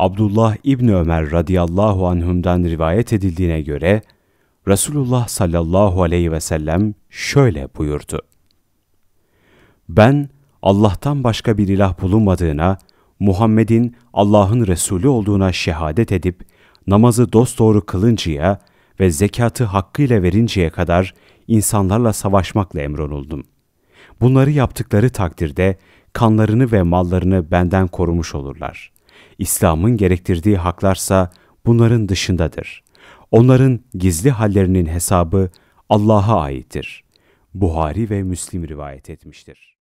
Abdullah İbni Ömer radıyallahu anhümden rivayet edildiğine göre Resulullah sallallahu aleyhi ve sellem şöyle buyurdu. Ben Allah'tan başka bir ilah bulunmadığına, Muhammed'in Allah'ın Resulü olduğuna şehadet edip, namazı dosdoğru kılıncaya ve zekatı hakkıyla verinceye kadar insanlarla savaşmakla emroluldum. Bunları yaptıkları takdirde kanlarını ve mallarını benden korumuş olurlar. İslam'ın gerektirdiği haklarsa bunların dışındadır. Onların gizli hallerinin hesabı Allah'a aittir. Buhari ve Müslim rivayet etmiştir.